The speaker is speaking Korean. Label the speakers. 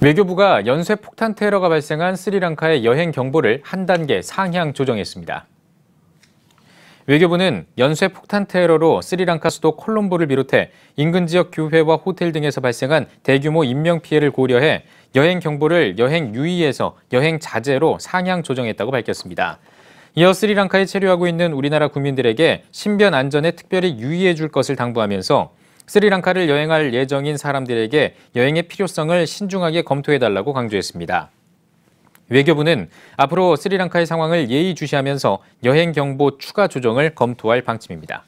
Speaker 1: 외교부가 연쇄 폭탄 테러가 발생한 스리랑카의 여행 경보를 한 단계 상향 조정했습니다. 외교부는 연쇄 폭탄 테러로 스리랑카 수도 콜롬보를 비롯해 인근 지역 교회와 호텔 등에서 발생한 대규모 인명 피해를 고려해 여행 경보를 여행 유의에서 여행 자제로 상향 조정했다고 밝혔습니다. 이어 스리랑카에 체류하고 있는 우리나라 국민들에게 신변 안전에 특별히 유의해 줄 것을 당부하면서 스리랑카를 여행할 예정인 사람들에게 여행의 필요성을 신중하게 검토해달라고 강조했습니다. 외교부는 앞으로 스리랑카의 상황을 예의주시하면서 여행 경보 추가 조정을 검토할 방침입니다.